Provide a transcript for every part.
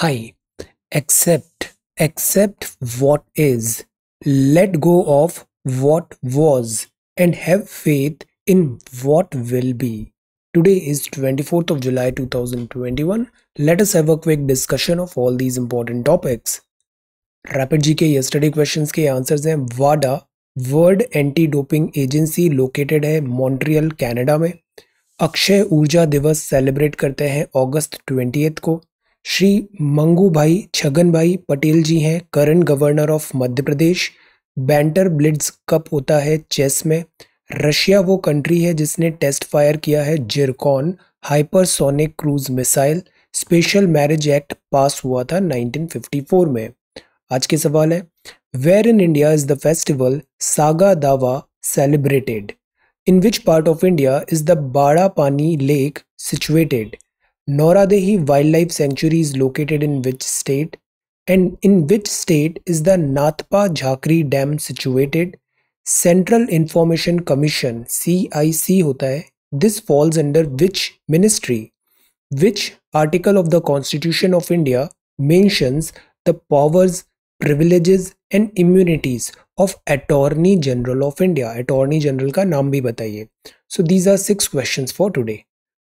High accept accept what is let go of what was and have faith in what will be today is twenty fourth of July two thousand twenty one let's have a quick discussion of all these important topics rapid G K yesterday question के answer हैं वाडा world anti doping agency located है Montreal Canada में अक्षय ऊर्जा दिवस celebrate करते हैं ऑगस्ट ट्वेंटी को श्री मंगू भाई छगन भाई पटेल जी हैं current governor of Madhya Pradesh बैंटर ब्लिड्स कप होता है चेस में रशिया वो कंट्री है जिसने टेस्ट फायर किया है Zircon hypersonic cruise missile special marriage act pass हुआ था 1954 में आज के सवाल है where in India is the festival Saga Dawa celebrated in which part of India is the Bara Pani lake situated Noradehi Wildlife Sanctuary is located in which state? And in which state is the Nathpa Jhakri Dam situated? Central Information Commission CIC होता है. This falls under which ministry? Which article of the Constitution of India mentions the powers, privileges and immunities of Attorney General of India? Attorney General का नाम भी बताइए. So these are six questions for today.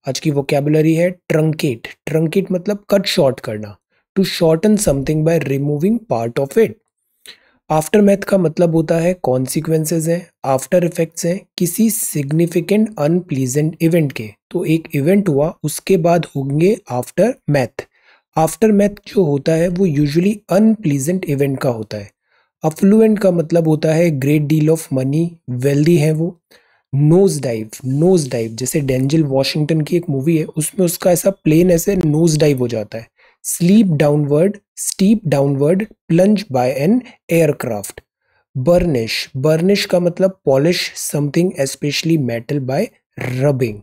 आज की vocabulary है truncate truncate मतलब cut short करना to shorten something by removing part of it aftermath का मतलब होता है कॉन्सिक्वेंसेज हैं आफ्टर इफेक्ट्स हैं किसी सिग्निफिकेंट अनप्लीजेंट इवेंट के तो एक इवेंट हुआ उसके बाद होंगे आफ्टर मैथ आफ्टर मैथ जो होता है वो यूजुअली अनप्लीजेंट इवेंट का होता है अफ्लुएंट का मतलब होता है great deal of money wealthy है वो नोज डाइव नोज डाइव जैसे डेंजिल वॉशिंगटन की एक मूवी है उसमें उसका ऐसा प्लेन ऐसे नोज डाइव हो जाता है steep downward steep downward plunge by an aircraft burnish burnish का मतलब polish something especially metal by rubbing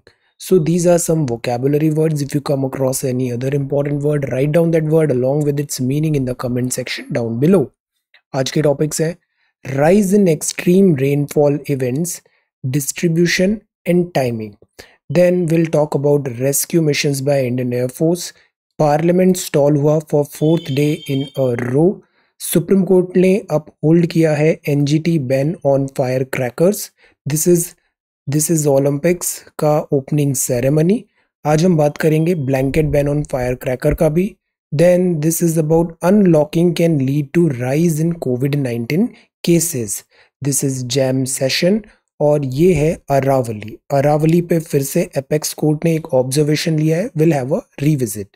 so these are some vocabulary words if you come across any other important word write down that word along with its meaning in the comment section down below आज के topics हैं rise in extreme rainfall events distribution and timing. Then we'll talk about rescue missions by Indian Air Force. Parliament stall हुआ for fourth day in a row Supreme Court ने अब hold किया है NGT ban on firecrackers this is this is Olympics का opening ceremony आज हम बात करेंगे blanket ban on fire cracker का भी then this is about unlocking can lead to rise in Covid nineteen cases this is jam session और ये है अरावली अरावली पे फिर से एपेक्स कोर्ट ने एक ऑब्जर्वेशन लिया है will have a revisit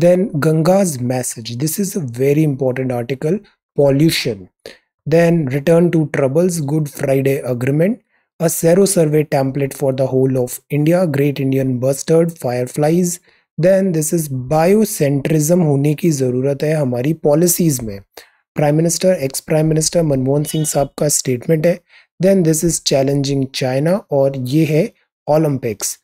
then Ganga's message this is a very important article pollution return to troubles Good Friday Agreement agreement a sero survey template for the whole of india great indian bustard fireflies then this is biocentrism होने की ज़रूरत है हमारी policies में prime minister ex prime minister Manmohan Singh साहब का statement है then this is challenging China और ये है Olympics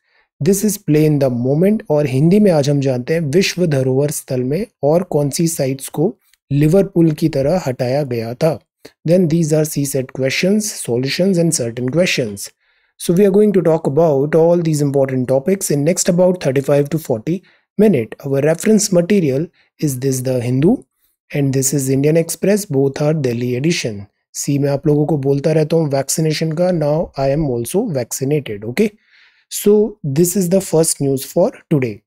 this is play in the moment और हिंदी में आज हम जानते हैं विश्व धरोहर स्थल में और कौन सी साइट्स को लिवरपूल की तरह हटाया गया था then these are C SAT question solution and certain question so we are going to talk about all these important topics in next about thirty five to forty minute our reference material is this the Hindu and this is Indian Express both are Delhi edition see मैं आप लोगों को बोलता रहता हूँ vaccination का now I am also vaccinated okay so this is the first news for today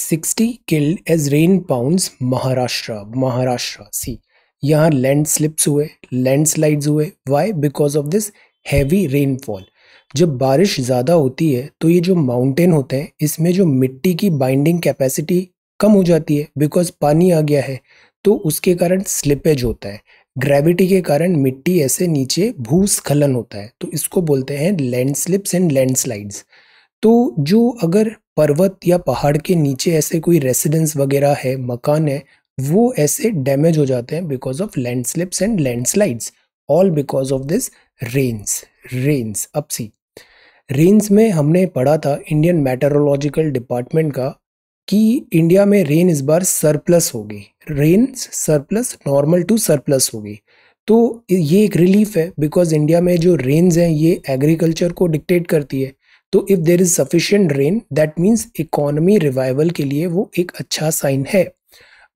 60 killed as rain pound Maharashtra Maharashtra see यहाँ landslips हुए स्लाइड्स हुए why because of this heavy rainfall जब बारिश ज़्यादा होती है तो ये जो माउंटेन होते हैं इसमें जो मिट्टी की बाइंडिंग कैपेसिटी कम हो जाती है बिकॉज पानी आ गया है तो उसके कारण स्लिपेज होता है ग्रेविटी के कारण मिट्टी ऐसे नीचे भूस्खलन होता है तो इसको बोलते हैं लैंडस्लिप्स एंड लैंडस्लाइड्स तो जो अगर पर्वत या पहाड़ के नीचे ऐसे कोई रेसिडेंस वगैरह है मकान है वो ऐसे डैमेज हो जाते हैं because of landslips and landslides all because of this rains rains अपसी रेन्स में हमने पढ़ा था इंडियन मेटरोलॉजिकल डिपार्टमेंट का कि इंडिया में रेन इस बार सरप्लस होगी rain surplus normal to surplus होगी तो ये एक रिलीफ है बिकॉज इंडिया में जो रेन्स हैं ये एग्रीकल्चर को डिक्टेट करती है तो if there is sufficient rain that means economy revival के लिए वो एक अच्छा साइन है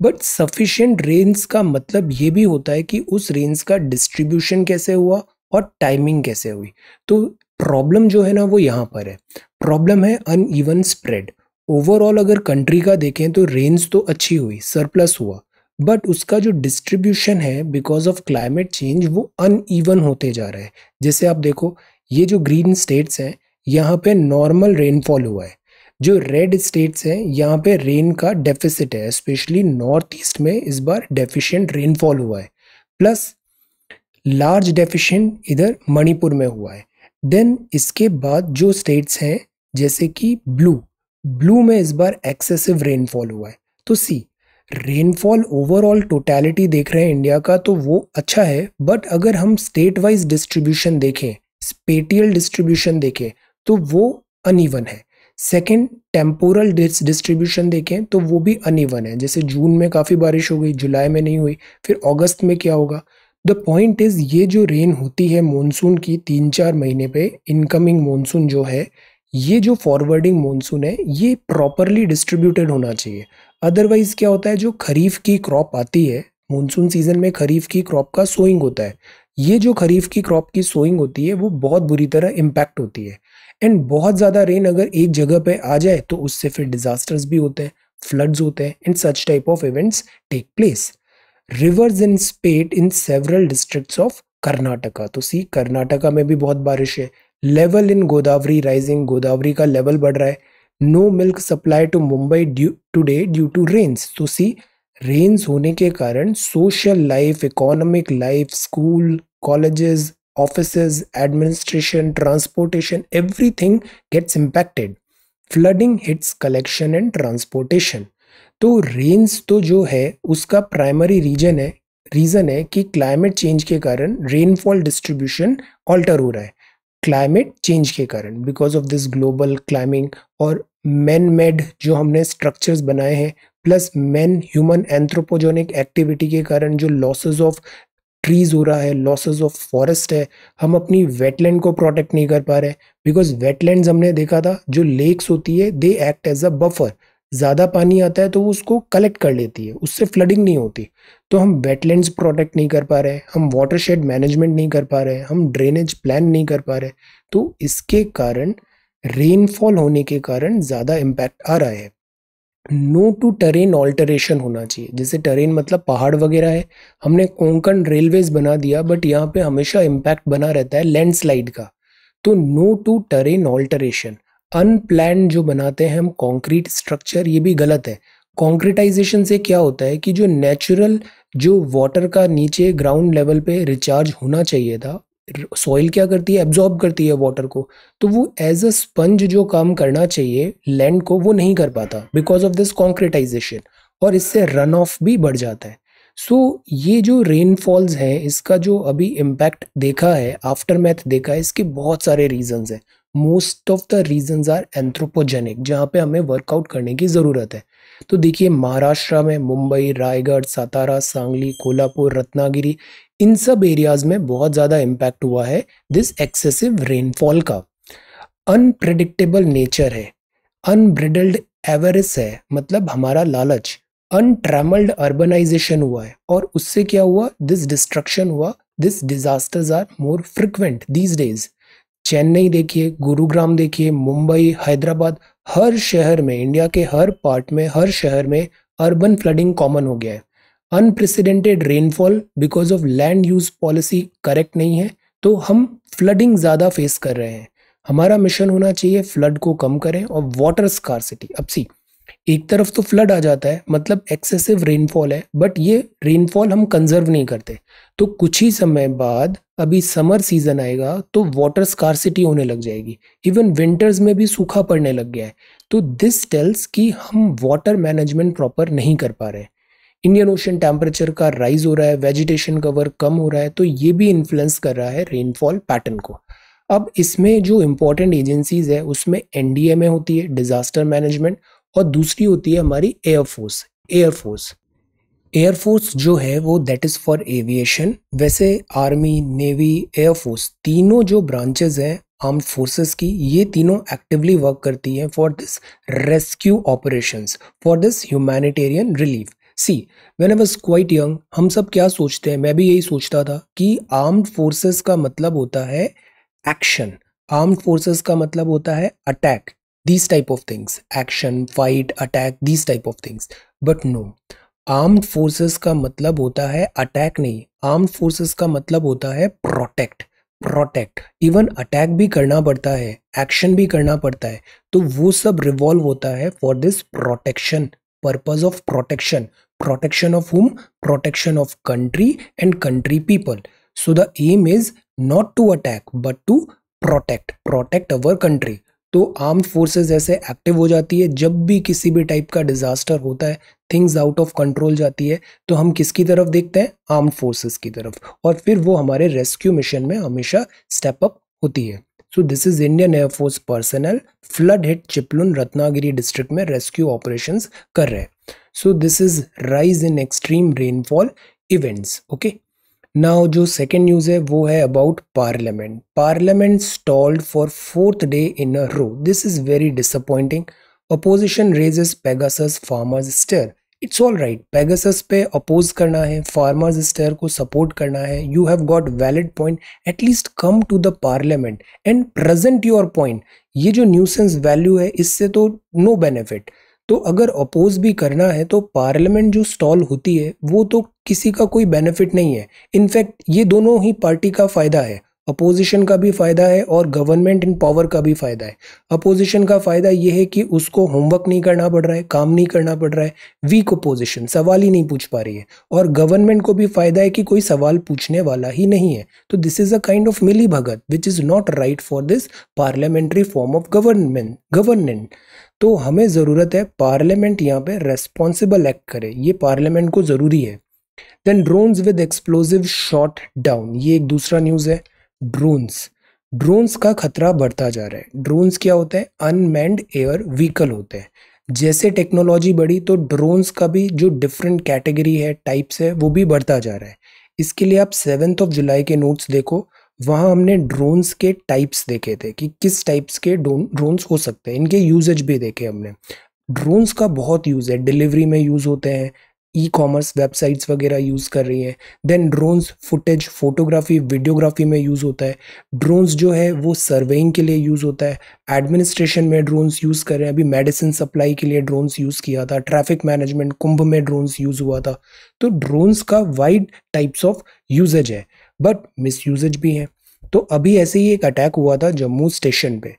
बट सफिशेंट रेन्स का मतलब ये भी होता है कि उस रेन्स का डिस्ट्रीब्यूशन कैसे हुआ और टाइमिंग कैसे हुई तो प्रॉब्लम जो है ना वो यहाँ पर है प्रॉब्लम है अन स्प्रेड ओवरऑल अगर कंट्री का देखें तो रेंज तो अच्छी हुई सरप्लस हुआ बट उसका जो डिस्ट्रीब्यूशन है बिकॉज ऑफ क्लाइमेट चेंज वो ईवन होते जा रहे हैं जैसे आप देखो ये जो ग्रीन स्टेट्स हैं यहाँ पे नॉर्मल रेनफॉल हुआ है जो रेड स्टेट्स हैं यहाँ पे रेन का डेफिसिट है स्पेशली नॉर्थ ईस्ट में इस बार डेफिशिएंट रेनफॉल हुआ है प्लस लार्ज डेफिशिएंट इधर मणिपुर में हुआ है देन इसके बाद जो स्टेट्स हैं जैसे कि ब्लू ब्लू में इस बार एक्सेसिव रेनफॉल हुआ है तो सी रेनफॉल ओवरऑल टोटैलिटी देख रहे हैं इंडिया का तो वो अच्छा है बट अगर हम स्टेट वाइज डिस्ट्रीब्यूशन देखें स्पेटियल डिस्ट्रीब्यूशन देखें तो वो अनइवन है सेकेंड टेम्पोरल डिस्ट्रीब्यूशन देखें तो वो भी अनइवन है जैसे जून में काफ़ी बारिश हो गई जुलाई में नहीं हुई फिर अगस्त में क्या होगा द पॉइंट इज़ ये जो रेन होती है मानसून की तीन चार महीने पे इनकमिंग मानसून जो है ये जो फॉरवर्डिंग मानसून है ये प्रॉपरली डिस्ट्रीब्यूटेड होना चाहिए अदरवाइज़ क्या होता है जो खरीफ की क्रॉप आती है मानसून सीजन में खरीफ की क्रॉप का सोइंग होता है ये जो खरीफ की क्रॉप की सोइंग होती है वो बहुत बुरी तरह इम्पैक्ट होती है एंड बहुत ज़्यादा रेन अगर एक जगह पे आ जाए तो उससे फिर डिज़ास्टर्स भी होते हैं फ्लड्स होते हैं and such type of events take place rivers in spate in several districts of Karnataka तो सी कर्नाटका में भी बहुत बारिश है level in Godavari rising Godavari का लेवल बढ़ रहा है no milk supply to Mumbai due today due to rains तो सी रेन्स होने के कारण social life economic life school colleges office administration transportation everything gets impacted flooding hits collection and transportation तो rains तो जो है उसका प्राइमरी रीजन है रीज़न है कि क्लाइमेट चेंज के कारण रेनफॉल डिस्ट्रीब्यूशन ऑल्टर हो रहा है क्लाइमेट चेंज के कारण because of this global climbing और मैन मेड जो हमने स्ट्रक्चर्स बनाए हैं plus man human anthropogenic activity के कारण जो लॉसेज ऑफ ट्रीज हो रहा है लॉसेज ऑफ फॉरेस्ट है हम अपनी वेटलैंड को प्रोटेक्ट नहीं कर पा रहे बिकॉज वेटलैंड हमने देखा था जो लेक्स होती है they act as a buffer ज़्यादा पानी आता है तो वो उसको कलेक्ट कर लेती है उससे फ्लडिंग नहीं होती तो हम वेटलैंड्स प्रोटेक्ट नहीं कर पा रहे हम वाटर शेड मैनेजमेंट नहीं कर पा रहे हम ड्रेनेज प्लान नहीं कर पा रहे तो इसके कारण रेनफॉल होने के कारण ज़्यादा इम्पैक्ट आ रहा है नो टू टरेन ऑल्टरेशन होना चाहिए जैसे टेरेन मतलब पहाड़ वगैरह है हमने कोंकण रेलवेज बना दिया बट यहाँ पे हमेशा इम्पैक्ट बना रहता है लैंडस्लाइड का तो no to terrain alteration unplanned जो बनाते हैं हम कॉन्क्रीट स्ट्रक्चर ये भी गलत है कॉन्क्रिटाइजेशन से क्या होता है कि जो नेचुरल जो वाटर का नीचे ग्राउंड लेवल पे रिचार्ज होना चाहिए था सॉइल क्या करती है एब्जॉर्ब करती है वाटर को तो वो एज अ स्पंज जो काम करना चाहिए लैंड को वो नहीं कर पाता बिकॉज ऑफ दिस कॉन्क्रिटाइजेशन और इससे रन ऑफ भी बढ़ जाता है सो so, ये जो रेनफॉल्स हैं इसका जो अभी इम्पैक्ट देखा है आफ्टर मैथ देखा है इसके बहुत सारे रीजंस हैं most of the reason are anthropogenic जहाँ पे हमें वर्कआउट करने की ज़रूरत है तो देखिए महाराष्ट्र में मुंबई रायगढ़ सातारा सांगली कोल्हापुर रत्नागिरी इन सब एरियाज में बहुत ज़्यादा इम्पैक्ट हुआ है दिस एक्सेसिव रेनफॉल का अनप्रडिक्टेबल नेचर है अनब्रिडल्ड एवरेस है मतलब हमारा लालच अनट्रैमल्ड अर्बनाइजेशन हुआ है और उससे क्या हुआ दिस डिस्ट्रक्शन हुआ this disasters are more frequent these days Chennai देखिए गुरुग्राम देखिए मुंबई हैदराबाद हर शहर में इंडिया के हर पार्ट में हर शहर में अर्बन फ्लडिंग कॉमन हो गया है unprecedented rainfall because of land use policy correct नहीं है तो हम फ्लडिंग ज़्यादा फेस कर रहे हैं हमारा मिशन होना चाहिए फ्लड को कम करें और वाटर स्कारसिटी अब सी एक तरफ तो फ्लड आ जाता है मतलब एक्सेसिव रेनफॉल है बट ये रेनफॉल हम कंजर्व नहीं करते तो कुछ ही समय बाद अभी समर सीज़न आएगा तो वाटर स्कारसिटी होने लग जाएगी इवन विंटर्स में भी सूखा पड़ने लग गया है तो दिस टेल्स कि हम वाटर मैनेजमेंट प्रॉपर नहीं कर पा रहे इंडियन ओशन टेम्परेचर का राइज हो रहा है वेजिटेशन कवर कम हो रहा है तो ये भी इन्फ्लुएंस कर रहा है रेनफॉल पैटर्न को अब इसमें जो इम्पोर्टेंट एजेंसीज है उसमें एनडीएमए होती है डिज़ास्टर मैनेजमेंट और दूसरी होती है हमारी एयरफोर्स एयरफोर्स एयरफोर्स जो है वो दैट इज़ फॉर एविएशन वैसे आर्मी नेवी एयरफोर्स तीनों जो ब्रांचेज हैं आर्म फोर्सेस की ये तीनों एक्टिवली वर्क करती हैं for this rescue operations for this humanitarian relief see when I was quite young हम सब क्या सोचते हैं मैं भी यही सोचता था कि आर्म्ड फोर्सेस का मतलब होता है एक्शन आर्म्ड फोर्सेस का मतलब होता है attack these type of things action fight attack these type of things but no armed forces का मतलब होता है अटैक नहीं armed फोर्सेस का मतलब होता है प्रोटेक्ट प्रोटेक्ट इवन अटैक भी करना पड़ता है एक्शन भी करना पड़ता है तो वो सब रिवॉल्व होता है for this protection purpose of protection protection of हुम protection of country and country people so the aim is not to attack but to protect protect our country तो आर्म फोर्सेस ऐसे एक्टिव हो जाती है जब भी किसी भी टाइप का डिज़ास्टर होता है थिंग्स आउट ऑफ कंट्रोल जाती है तो हम किसकी तरफ देखते हैं आर्म फोर्सेस की तरफ और फिर वो हमारे रेस्क्यू मिशन में हमेशा स्टेप अप होती है so this is Indian air force personnel flood hit Chiplun Ratnagiri district में रेस्क्यू ऑपरेशन कर रहे हैं so this is rise in extreme rainfall events okay now जो सेकेंड न्यूज़ है वो है about parliament parliament stalled for fourth day in a row this is very disappointing opposition raises Pegasus farmers stir it's all right Pegasus पे oppose करना है farmers stir को support करना है you have got valid point at least come to the parliament and present your point ये जो nuisance value है इससे तो नो no बेनिफिट तो अगर अपोज भी करना है तो पार्लियामेंट जो स्टॉल होती है वो तो किसी का कोई बेनिफिट नहीं है इनफैक्ट ये दोनों ही पार्टी का फ़ायदा है अपोजिशन का भी फ़ायदा है और गवर्नमेंट इन पावर का भी फ़ायदा है अपोजिशन का फ़ायदा यह है कि उसको होमवर्क नहीं करना पड़ रहा है काम नहीं करना पड़ रहा है वीक अपोजिशन सवाल ही नहीं पूछ पा रही है और गवर्नमेंट को भी फ़ायदा है कि कोई सवाल पूछने वाला ही नहीं है तो this is a kind of मिली भगत which is not right for this parliamentary form of government government तो हमें ज़रूरत है पार्लियामेंट यहाँ पे रेस्पॉन्सिबल एक्ट करे ये पार्लियामेंट को ज़रूरी है then drones with explosive shot down ये एक दूसरा न्यूज़ है ड्रोन्स ड्रोन्स का खतरा बढ़ता जा रहा है ड्रोन्स क्या होते हैं अनमैंड एयर व्हीकल होते हैं जैसे टेक्नोलॉजी बढ़ी तो ड्रोन्स का भी जो डिफरेंट कैटेगरी है टाइप्स है वो भी बढ़ता जा रहा है इसके लिए आप सेवेंथ ऑफ जुलाई के नोट्स देखो वहाँ हमने ड्रोन्स के टाइप्स देखे थे कि किस टाइप्स के ड्रोन्स हो सकते हैं इनके यूजेज भी देखे हमने ड्रोन्स का बहुत यूज़ है डिलीवरी में यूज़ होते हैं ई कॉमर्स वेबसाइट्स वगैरह यूज़ कर रही हैं then drones footage photography videography में यूज़ होता है ड्रोन्स जो है वो सर्वेइंग के लिए यूज़ होता है एडमिनिस्ट्रेशन में ड्रोन्स यूज़ कर रहे हैं अभी मेडिसिन सप्लाई के लिए ड्रोन्स यूज़ किया था ट्रैफिक मैनेजमेंट कुंभ में ड्रोन्स यूज़ हुआ था तो ड्रोन्स का वाइड टाइप्स ऑफ यूजेज है बट मिस भी है तो अभी ऐसे ही एक अटैक हुआ था जम्मू स्टेशन पे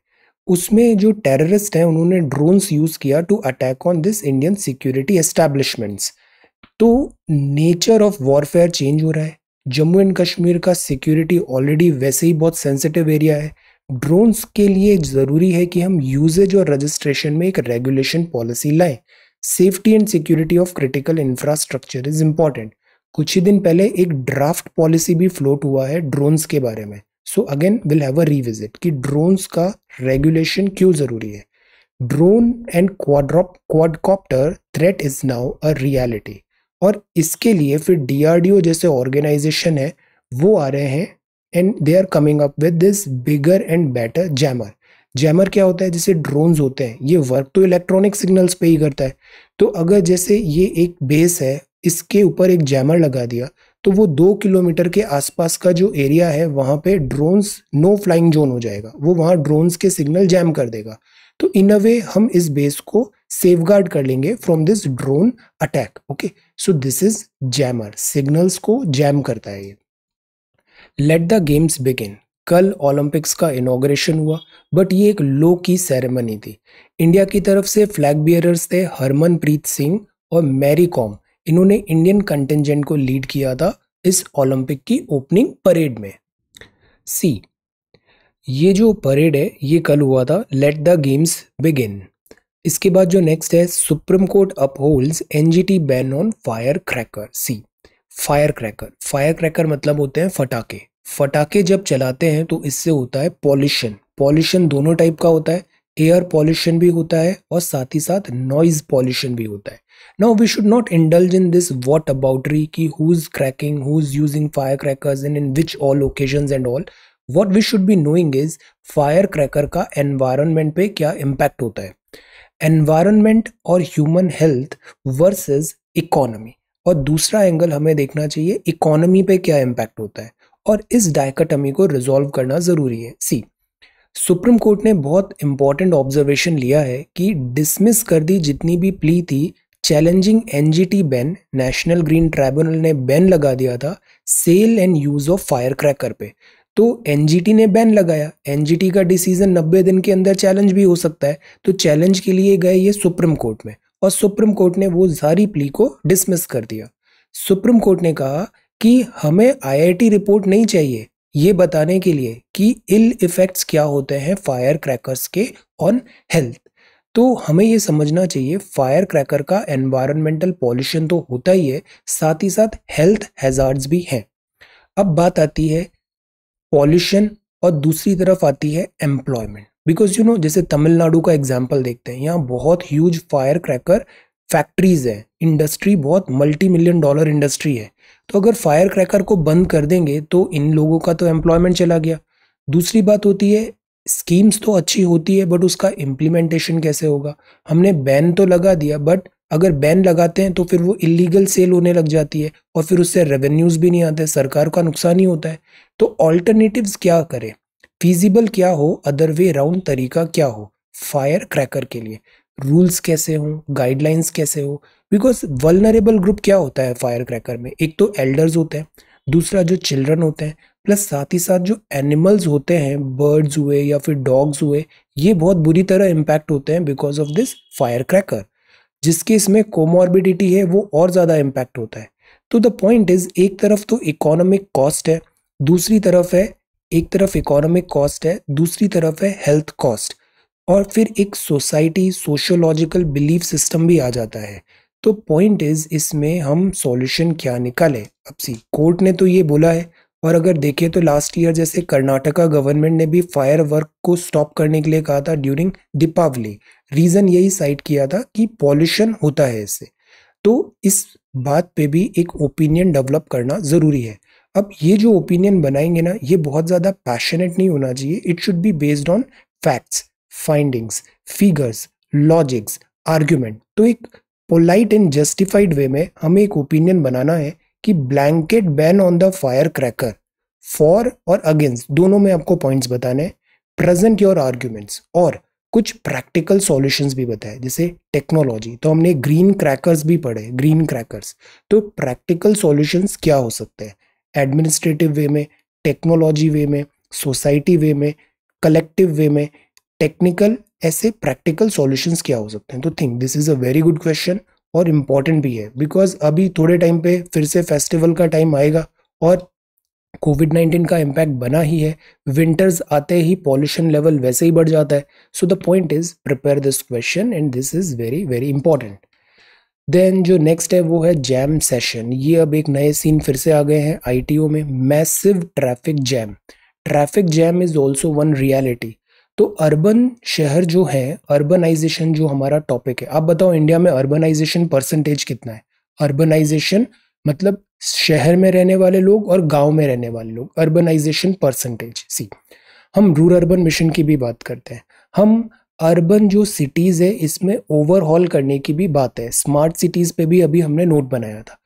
उसमें जो टेररिस्ट हैं उन्होंने ड्रोन्स यूज़ किया to attack on this Indian security establishments तो नेचर ऑफ वॉरफेयर चेंज हो रहा है जम्मू एंड कश्मीर का सिक्योरिटी ऑलरेडी वैसे ही बहुत सेंसिटिव एरिया है ड्रोन्स के लिए ज़रूरी है कि हम यूजेज और रजिस्ट्रेशन में एक रेगुलेशन पॉलिसी लाएं safety and security of critical infrastructure is important कुछ ही दिन पहले एक ड्राफ्ट पॉलिसी भी फ्लोट हुआ है ड्रोन्स के बारे में so again will have a revisit कि ड्रोन्स का रेगुलेशन क्यों ज़रूरी है ड्रोन एंड क्वाड्रॉप quadcopter threat is now a reality और इसके लिए फिर डीआरडीओ जैसे ऑर्गेनाइजेशन है वो आ रहे हैं and they are coming up with this bigger and better jammer jammer क्या होता है जैसे ड्रोन्स होते हैं ये वर्क तो इलेक्ट्रॉनिक सिग्नल्स पे ही करता है तो अगर जैसे ये एक बेस है इसके ऊपर एक जैमर लगा दिया तो वो दो किलोमीटर के आसपास का जो एरिया है वहां पे ड्रोन्स नो फ्लाइंग जोन हो जाएगा वो वहां ड्रोन्स के सिग्नल जैम कर देगा तो इन अ वे हम इस बेस को सेफ गार्ड कर लेंगे from this drone attack okay so this is jammer signals को जैम करता है ये लेट द गेम्स बिगिन कल ओलंपिक्स का इनोग्रेशन हुआ बट ये एक लो की सेरेमनी थी इंडिया की तरफ से फ्लैग बियरर्स थे हरमनप्रीत सिंह और मैरी कॉम इन्होंने इंडियन कंटेंजेंट को लीड किया था इस ओलंपिक की ओपनिंग परेड में सी ये जो परेड है ये कल हुआ था लेट द गेम्स बिगिन इसके बाद जो नेक्स्ट है Supreme Court upholds NGT ban on fire cracker see fire cracker fire cracker मतलब होते हैं फटाके फटाके जब चलाते हैं तो इससे होता है पॉल्यूशन पॉल्यूशन दोनों टाइप का होता है एयर पॉल्यूशन भी होता है और साथ ही साथ नॉइज पॉल्यूशन भी होता है now we should not indulge in this whataboutery कि who is cracking who is using fire crackers in in which all occasion and all what we should be knowing is fire cracker का environment पे क्या impact होता है environment और human health versus economy और दूसरा angle हमें देखना चाहिए इकोनॉमी पे क्या इम्पैक्ट होता है और इस डायकटमी को रिजॉल्व करना ज़रूरी है सी सुप्रीम कोर्ट ने बहुत इंपॉर्टेंट ऑब्जर्वेशन लिया है कि डिसमिस कर दी जितनी भी प्ली थी challenging NGT ban national green tribunal ने बैन लगा दिया था sale and use of fire cracker पे तो एनजीटी ने बैन लगाया एनजीटी का डिसीजन 90 दिन के अंदर चैलेंज भी हो सकता है तो चैलेंज के लिए गए ये सुप्रीम कोर्ट में और सुप्रीम कोर्ट ने वो सारी प्ली को डिसमिस कर दिया सुप्रीम कोर्ट ने कहा कि हमें आईआईटी रिपोर्ट नहीं चाहिए ये बताने के लिए कि इल इफ़ेक्ट्स क्या होते हैं फायर क्रैकर्स के ऑन हेल्थ तो हमें ये समझना चाहिए फायर क्रैकर का एनवायरमेंटल पॉल्यूशन तो होता ही है साथ ही साथ हेल्थ हैज़ार्ड्स भी हैं अब बात आती है पॉल्यूशन और दूसरी तरफ आती है एम्प्लॉयमेंट बिकॉज यू नो जैसे तमिलनाडु का एग्जाम्पल देखते हैं यहाँ बहुत ह्यूज फायर क्रैकर फैक्ट्रीज हैं इंडस्ट्री बहुत मल्टी मिलियन डॉलर इंडस्ट्री है तो अगर फायर क्रैकर को बंद कर देंगे तो इन लोगों का तो एम्प्लॉयमेंट चला गया दूसरी बात होती है स्कीम्स तो अच्छी होती है बट उसका इम्प्लीमेंटेशन कैसे होगा हमने बैन तो लगा दिया बट अगर बैन लगाते हैं तो फिर वो इलीगल सेल होने लग जाती है और फिर उससे रेवेन्यूज़ भी नहीं आते सरकार का नुकसान ही होता है तो ऑल्टरनेटिव्स क्या करें फीजिबल क्या हो अदर वे राउंड तरीका क्या हो फायर क्रैकर के लिए रूल्स कैसे हों गाइडलाइंस कैसे हो बिकॉज वलनरेबल ग्रुप क्या होता है फायर क्रैकर में एक तो एल्डर्स होते हैं दूसरा जो चिल्ड्रन होते हैं प्लस साथ ही साथ जो एनिमल्स होते हैं बर्ड्स हुए या फिर डॉग्स हुए ये बहुत बुरी तरह इम्पैक्ट होते हैं because of this fire cracker जिसके इसमें कोमॉर्बिडिटी है वो और ज़्यादा इम्पैक्ट होता है तो द पॉइंट इज़ एक तरफ तो इकोनॉमिक कॉस्ट है दूसरी तरफ है एक तरफ इकोनॉमिक कॉस्ट है दूसरी तरफ है हेल्थ कॉस्ट और फिर एक सोसाइटी सोशोलॉजिकल बिलीफ सिस्टम भी आ जाता है तो पॉइंट इज इसमें हम सॉल्यूशन क्या निकालें अब सी कोर्ट ने तो ये बोला है और अगर देखें तो लास्ट ईयर जैसे कर्नाटका गवर्नमेंट ने भी फायर वर्क को स्टॉप करने के लिए कहा था ड्यूरिंग दीपावली रीज़न यही साइट किया था कि पॉल्यूशन होता है इससे तो इस बात पे भी एक ओपिनियन डेवलप करना ज़रूरी है अब ये जो ओपिनियन बनाएंगे ना ये बहुत ज़्यादा पैशनेट नहीं होना चाहिए it should be based on facts findings figures logics argument तो एक पोलाइट एंड जस्टिफाइड वे में हमें एक ओपिनियन बनाना है कि blanket ban on the fire cracker for और अगेंस्ट दोनों में आपको पॉइंट्स बताने हैं प्रेजेंट योर आर्ग्यूमेंट्स और कुछ प्रैक्टिकल सॉल्यूशंस भी बताए जैसे टेक्नोलॉजी तो हमने ग्रीन क्रैकर्स भी पढ़े ग्रीन क्रैकर्स तो प्रैक्टिकल सॉल्यूशंस क्या हो सकते हैं एडमिनिस्ट्रेटिव वे में टेक्नोलॉजी वे में सोसाइटी वे में कलेक्टिव वे में टेक्निकल ऐसे प्रैक्टिकल सॉल्यूशंस क्या हो सकते हैं तो think this is a very good question और इम्पॉर्टेंट भी है बिकॉज अभी थोड़े टाइम पे फिर से फेस्टिवल का टाइम आएगा और कोविड नाइन्टीन का इम्पैक्ट बना ही है विंटर्स आते ही पॉल्यूशन लेवल वैसे ही बढ़ जाता है so the point is prepare this question and this is very very important then जो नेक्स्ट है वो है जैम सेशन ये अब एक नए सीन फिर से आ गए हैं आईटीओ में massive traffic jam traffic jam is also one reality तो अर्बन शहर जो है अर्बनाइजेशन जो हमारा टॉपिक है आप बताओ इंडिया में अर्बनाइजेशन परसेंटेज कितना है अर्बनाइजेशन मतलब शहर में रहने वाले लोग और गांव में रहने वाले लोग अर्बनाइजेशन परसेंटेज सी हम रूरल अर्बन मिशन की भी बात करते हैं हम अर्बन जो सिटीज़ है इसमें ओवरहॉल करने की भी बात है स्मार्ट सिटीज़ पे भी अभी हमने नोट बनाया था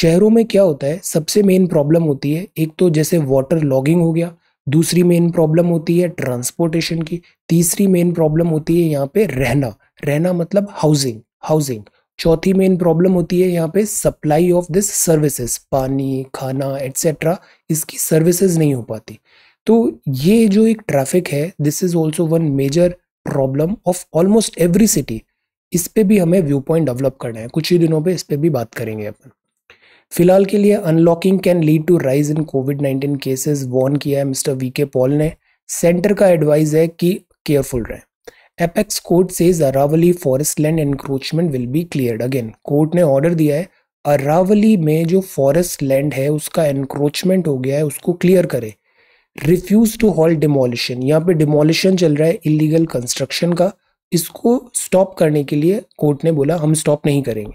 शहरों में क्या होता है सबसे मेन प्रॉब्लम होती है एक तो जैसे वाटर लॉगिंग हो गया दूसरी मेन प्रॉब्लम होती है ट्रांसपोर्टेशन की तीसरी मेन प्रॉब्लम होती है यहाँ पे रहना रहना मतलब हाउसिंग हाउसिंग चौथी मेन प्रॉब्लम होती है यहाँ पे सप्लाई ऑफ दिस सर्विसेज पानी खाना एट्सेट्रा इसकी सर्विसेज नहीं हो पाती तो ये जो एक ट्रैफिक है this is also one major problem of almost every city इस पर भी हमें व्यू पॉइंट डेवलप करना है कुछ ही दिनों पर इस पर भी बात करेंगे अपन फिलहाल के लिए unlocking can lead to rise in Covid nineteen cases warned किया है मिस्टर वी के पॉल ने सेंटर का एडवाइस है कि केयरफुल रहें एपेक्स कोर्ट से Aravalli forest land encroachment will be clear again court ने ऑर्डर दिया है अरावली में जो फॉरेस्ट लैंड है उसका एनक्रोचमेंट हो गया है उसको क्लियर करें रिफ्यूज टू हॉल डिमोलिशन यहाँ पे डिमोलिशन चल रहा है इलीगल कंस्ट्रक्शन का इसको स्टॉप करने के लिए कोर्ट ने बोला हम स्टॉप नहीं करेंगे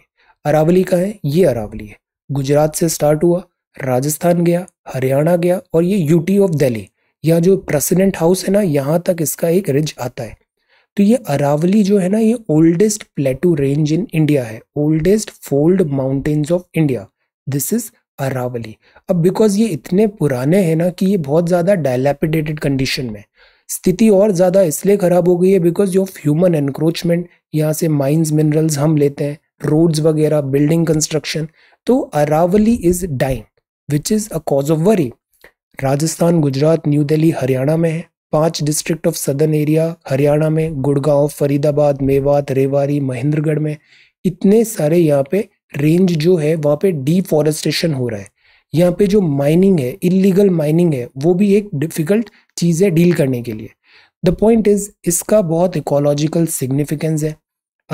अरावली का है ये अरावली है गुजरात से स्टार्ट हुआ राजस्थान गया हरियाणा गया और ये यूटी ऑफ दिल्ली या जो प्रेसिडेंट हाउस है ना यहाँ तक इसका एक रिज आता है तो ये अरावली जो है ना ये oldest plateau range in India है oldest fold mountains of India this is Aravalli अब बिकॉज ये इतने पुराने हैं ना कि ये बहुत ज़्यादा डायलैपिडेटेड कंडीशन में स्थिति और ज़्यादा इसलिए ख़राब हो गई है बिकॉज ऑफ ह्यूमन एनक्रोचमेंट यहाँ से माइंस मिनरल्स हम लेते हैं रोड्स वगैरह बिल्डिंग कंस्ट्रक्शन तो Aravalli is dying which is a cause of worry Rajasthan Gujarat New Delhi Haryana में है पांच district of southern area Haryana में गुड़गांव फरीदाबाद मेवात रेवारी महेंद्रगढ़ में इतने सारे यहाँ पे रेंज जो है वहाँ पे डिफॉरेस्टेशन हो रहा है यहाँ पे जो माइनिंग है इलीगल माइनिंग है वो भी एक डिफिकल्ट चीज़ है डील करने के लिए द पॉइंट इज इसका बहुत इकोलॉजिकल सिग्निफिकेंस है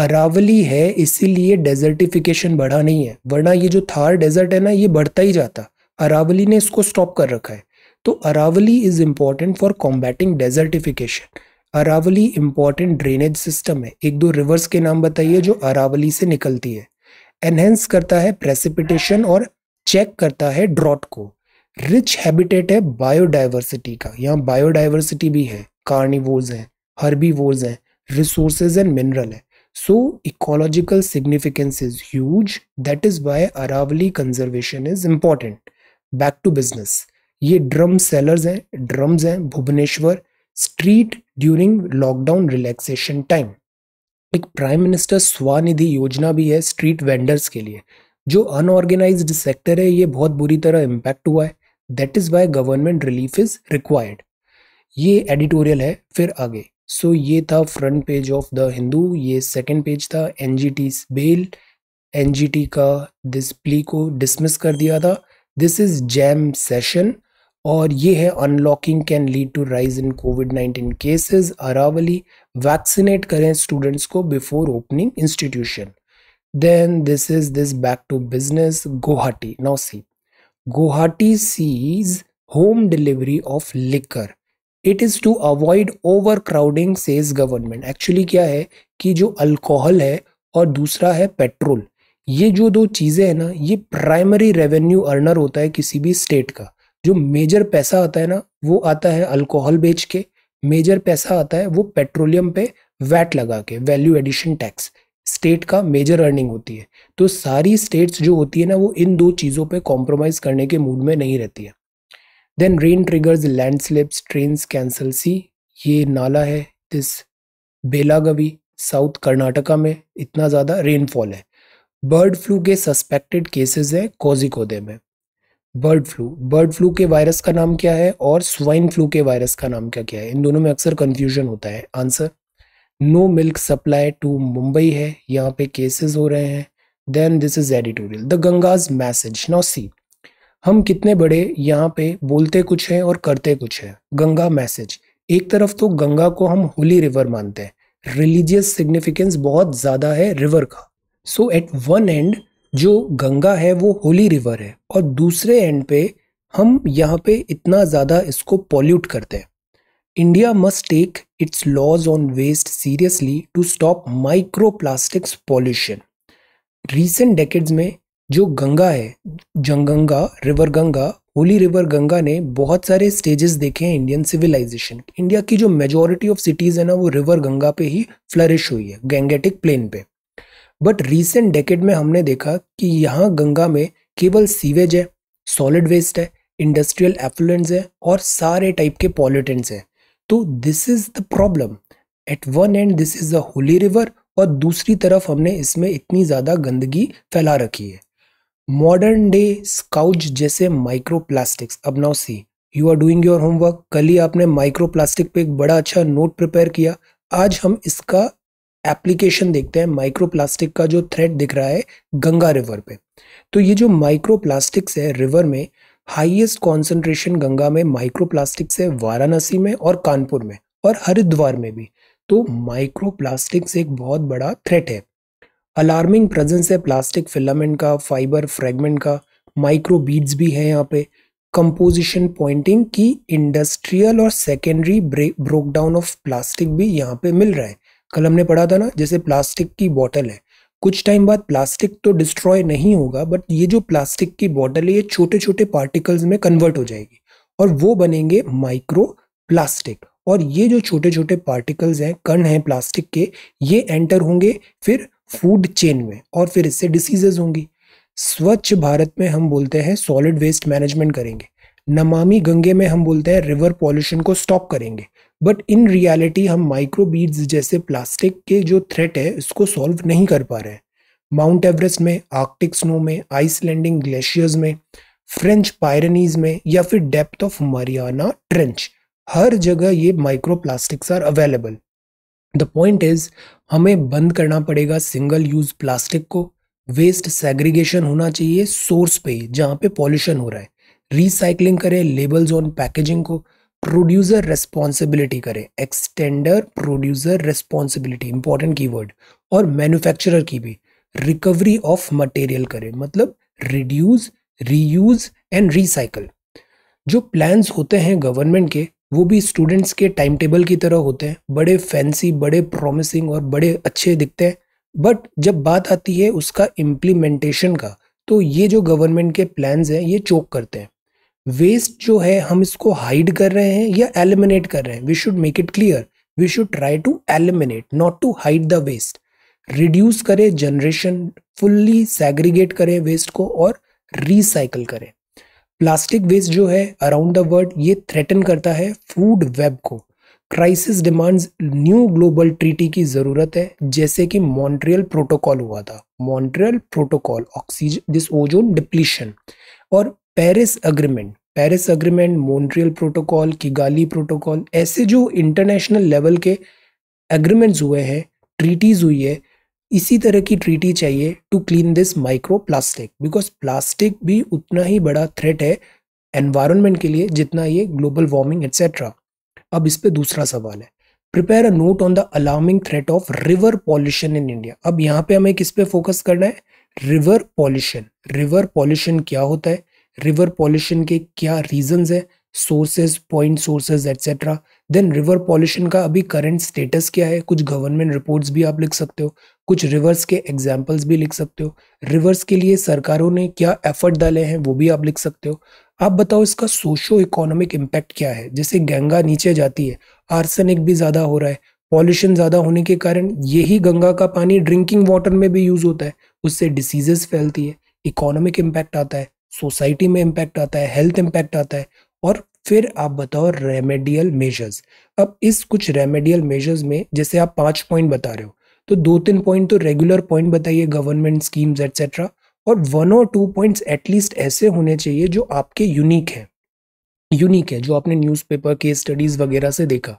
अरावली है इसीलिए डेजर्टिफिकेशन बढ़ा नहीं है वरना ये जो थार डेजर्ट है ना ये बढ़ता ही जाता अरावली ने इसको स्टॉप कर रखा है तो Aravalli is important for combating desertification Aravalli important drainage system है एक दो रिवर्स के नाम बताइए जो अरावली से निकलती है एनहेंस करता है प्रेसिपिटेशन और चेक करता है ड्रॉट को रिच हैबिटेट है बायोडाइवर्सिटी का यहाँ बायोडाइवर्सिटी भी है कार्निवोज हैं हर्बीवोज हैं रिसोर्सेज एंड मिनरल है so ecological significance is huge that is by Aravalli conservation is important. Back to business ये ड्रम सेलर्स हैं ड्रम्स हैं Bhubaneswar street during lockdown relaxation time एक प्राइम मिनिस्टर स्वानिधि योजना भी है स्ट्रीट वेंडर्स के लिए जो अनऑर्गेनाइज्ड सेक्टर है ये बहुत बुरी तरह इम्पैक्ट हुआ है that is why government relief is required ये एडिटोरियल है फिर आगे सो ये था front page of the Hindu ये सेकेंड पेज था एन जी बेल एन का दिस प्ली को डिसमिस कर दिया था दिस इज जैम सेशन और ये है unlocking can lead to rise in covid 19 cases Aravalli vaccinate करें स्टूडेंट्स को before opening institution then this is this back to business Guwahati now see Guwahati ceases home delivery of liquor it is to avoid overcrowding says government actually क्या है कि जो alcohol है और दूसरा है पेट्रोल ये जो दो चीज़ें हैं ना ये प्राइमरी रेवेन्यू अर्नर होता है किसी भी स्टेट का जो मेजर पैसा आता है ना वो आता है अल्कोहल बेच के मेजर पैसा आता है वो पेट्रोलियम पे वैट लगा के वैल्यू एडिशन टैक्स स्टेट का मेजर अर्निंग होती है तो सारी स्टेट्स जो होती है ना वो इन दो चीज़ों पे कॉम्प्रोमाइज़ करने के मूड में नहीं रहती है then rain triggers landslips train cancel see ये नाला है दिस बेलागवी साउथ कर्नाटका में इतना ज़्यादा रेनफॉल है बर्ड फ्लू के सस्पेक्टेड केसेस हैं कोजिकोदे में बर्ड फ्लू बर्ड फ्लू के वायरस का नाम क्या है और स्वाइन फ्लू के वायरस का नाम क्या क्या है इन दोनों में अक्सर कन्फ्यूजन होता है answer no milk supply to Mumbai है यहाँ पे केसेस हो रहे हैं then this is editorial the Ganga's message no see हम कितने बड़े यहाँ पे बोलते कुछ हैं और करते कुछ हैं गंगा मैसेज एक तरफ तो गंगा को हम होली रिवर मानते हैं रिलीजियस सिग्निफिकेंस बहुत ज़्यादा है रिवर का सो एट वन एंड जो गंगा है वो होली रिवर है और दूसरे एंड पे हम यहाँ पे इतना ज़्यादा इसको पॉल्यूट करते हैं India must take its laws on waste seriously to stop micro plastics pollution recent decades में जो गंगा है जंगंगा river Ganga holy river Ganga ने बहुत सारे स्टेजेस देखे हैं इंडियन सिविलाइजेशन इंडिया की जो मेजोरिटी ऑफ सिटीज़ है ना वो रिवर गंगा पे ही फ्लरिश हुई है गैंगेटिक प्लेन पे बट रीसेंट डेकेड में हमने देखा कि यहाँ गंगा में केवल सीवेज है सॉलिड वेस्ट है इंडस्ट्रियल एफ्लुएंट्स है और सारे टाइप के पॉल्यूटेंट्स हैं तो this is the problem at one end this is the holy river और दूसरी तरफ हमने इसमें इतनी ज़्यादा गंदगी फैला रखी है मॉडर्न डे स्काउच जैसे माइक्रोप्लास्टिक्स अब now see you are doing your homework कल ही आपने माइक्रोप्लास्टिक पे एक बड़ा अच्छा नोट प्रिपेयर किया आज हम इसका एप्लीकेशन देखते हैं माइक्रोप्लास्टिक का जो थ्रेड दिख रहा है गंगा रिवर पे तो ये जो माइक्रोप्लास्टिक्स है रिवर में हाईएस्ट कॉन्सेंट्रेशन गंगा में माइक्रोप्लास्टिक्स है वाराणसी में और कानपुर में और हरिद्वार में भी तो माइक्रोप्लास्टिक्स एक बहुत बड़ा थ्रेट है अलार्मिंग प्रेजेंस है प्लास्टिक फिलामेंट का फाइबर फ्रेगमेंट का माइक्रो बीड्स भी है यहाँ पे कंपोजिशन पॉइंटिंग की इंडस्ट्रियल और secondary breakdown down of plastic भी यहाँ पे मिल रहा है कल हमने पढ़ा था ना जैसे प्लास्टिक की बॉटल है कुछ टाइम बाद प्लास्टिक तो डिस्ट्रॉय नहीं होगा बट ये जो प्लास्टिक की बॉटल है ये छोटे छोटे पार्टिकल्स में कन्वर्ट हो जाएगी और वो बनेंगे माइक्रो प्लास्टिक और ये जो छोटे छोटे पार्टिकल्स हैं कण हैं प्लास्टिक के ये एंटर होंगे फिर फूड चेन में और फिर इससे डिसीजेज होंगी स्वच्छ भारत में हम बोलते हैं सॉलिड वेस्ट मैनेजमेंट करेंगे नमामि गंगे में हम बोलते हैं रिवर पॉल्यूशन को स्टॉप करेंगे बट इन रियलिटी हम माइक्रो बीड्स जैसे प्लास्टिक के जो थ्रेट है इसको सॉल्व नहीं कर पा रहे हैं माउंट एवरेस्ट में आर्कटिक स्नो में आइसलैंडिंग ग्लेशियर्स में फ्रेंच पायरनीज में या फिर डेप्थ ऑफ मरियाना ट्रेंच हर जगह ये micro plastics are available the point is हमें बंद करना पड़ेगा सिंगल यूज प्लास्टिक को वेस्ट सेग्रीगेशन होना चाहिए सोर्स पे जहाँ पे पॉल्यूशन हो रहा है रिसाइकलिंग करें लेबल्स ऑन पैकेजिंग को प्रोड्यूसर रेस्पॉन्सिबिलिटी करें extender producer responsibility important keyword और मैन्युफैक्चरर की भी रिकवरी ऑफ मटेरियल करें मतलब रिड्यूस रीयूज एंड रिसाइकल जो प्लान्स होते हैं गवर्नमेंट के वो भी स्टूडेंट्स के टाइम टेबल की तरह होते हैं बड़े फैंसी बड़े प्रॉमिसिंग और बड़े अच्छे दिखते हैं बट जब बात आती है उसका इम्प्लीमेंटेशन का तो ये जो गवर्नमेंट के प्लान्स हैं ये चोक करते हैं वेस्ट जो है हम इसको हाइड कर रहे हैं या एलिमिनेट कर रहे हैं we should make it clear we should try to eliminate not to hide the waste reduce करें जनरेशन फुल्ली सैग्रीगेट करें वेस्ट को और रिसाइकल करें प्लास्टिक वेस्ट जो है अराउंड द वर्ल्ड ये थ्रेटन करता है फूड वेब को crisis demands new global treaty की ज़रूरत है जैसे कि मॉन्ट्रियल प्रोटोकॉल हुआ था Montreal protocol oxygen this ozone depletion और Paris agreement Paris agreement Montreal protocol Kigali protocol ऐसे जो इंटरनेशनल लेवल के एग्रीमेंट्स हुए हैं ट्रीटीज़ हुई है इसी तरह की ट्रीटी चाहिए to clean this micro plastic because plastic भी उतना ही बड़ा थ्रेट है एनवायरमेंट के लिए जितना ये ग्लोबल वार्मिंग एट्सेट्रा अब इस पर दूसरा सवाल है prepare a note on the alarming threat of river pollution in India अब यहाँ पे हमें किस पे फोकस करना है रिवर पॉल्यूशन रिवर पॉल्यूशन क्या होता है रिवर पॉल्यूशन के क्या रीजंस है sources point sources etcetera then river pollution का अभी करंट स्टेटस क्या है कुछ गवर्नमेंट रिपोर्ट्स भी आप लिख सकते हो कुछ रिवर्स के एग्जाम्पल्स भी लिख सकते हो रिवर्स के लिए सरकारों ने क्या एफर्ट डाले हैं वो भी आप लिख सकते हो आप बताओ इसका सोशो इकोनॉमिक इम्पैक्ट क्या है जैसे गंगा नीचे जाती है आर्सेनिक भी ज़्यादा हो रहा है पॉल्यूशन ज़्यादा होने के कारण यही गंगा का पानी ड्रिंकिंग वाटर में भी यूज़ होता है उससे डिसीजेस फैलती है इकोनॉमिक इम्पैक्ट आता है सोसाइटी में इम्पैक्ट आता है हेल्थ इम्पैक्ट आता है और फिर आप बताओ रेमेडियल मेजर्स अब इस कुछ रेमेडियल मेजर्स में जैसे आप पांच पॉइंट बता रहे हो तो दो तीन पॉइंट तो रेगुलर पॉइंट बताइए गवर्नमेंट स्कीम्स एटसेट्रा और वन और टू पॉइंट्स एटलीस्ट ऐसे होने चाहिए जो आपके यूनिक हैं यूनिक है जो आपने न्यूज़पेपर के स्टडीज़ वगैरह से देखा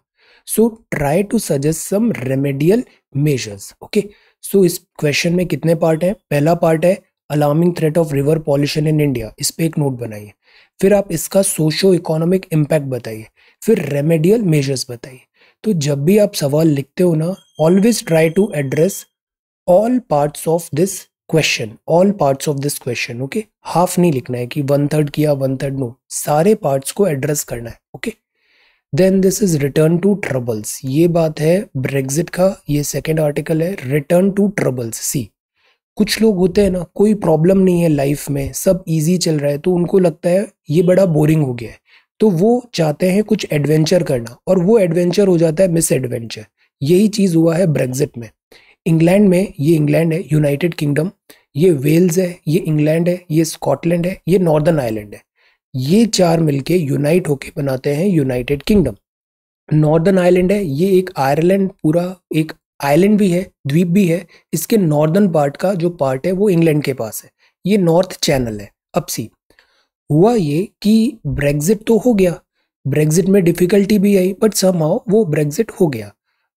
so try to suggest some remedial measures okay so इस क्वेश्चन में कितने पार्ट हैं पहला पार्ट है alarming threat of river pollution in India इस पर एक नोट बनाइए फिर आप इसका सोशो इकोनॉमिक इम्पैक्ट बताइए फिर रेमेडियल मेजर्स बताइए तो जब भी आप सवाल लिखते हो ना always try to address all parts of this question all parts of this question okay half नहीं लिखना है कि वन थर्ड किया वन थर्ड नो सारे पार्ट्स को एड्रेस करना है okay then this is return to troubles ये बात है ब्रेग्जिट का ये सेकेंड आर्टिकल है रिटर्न टू ट्रबल्स सी कुछ लोग होते हैं ना कोई प्रॉब्लम नहीं है लाइफ में सब इजी चल रहा है तो उनको लगता है ये बड़ा बोरिंग हो गया है तो वो चाहते हैं कुछ एडवेंचर करना और वो एडवेंचर हो जाता है मिस एडवेंचर यही चीज़ हुआ है ब्रेग्जिट में इंग्लैंड में ये इंग्लैंड है यूनाइटेड किंगडम ये वेल्स है ये इंग्लैंड है ये स्कॉटलैंड है ये नॉर्दर्न आयरलैंड है ये चार मिलके यूनाइट होके बनाते हैं यूनाइटेड किंगडम नॉर्दर्न आयरलैंड है ये एक आयरलैंड पूरा एक आइलैंड भी है द्वीप भी है इसके नॉर्दर्न पार्ट का जो पार्ट है वो इंग्लैंड के पास है ये नॉर्थ चैनल है अब सी हुआ ये कि ब्रेग्जिट तो हो गया ब्रेग्जिट में डिफ़िकल्टी भी आई बट समहाउ वो ब्रेग्जिट हो गया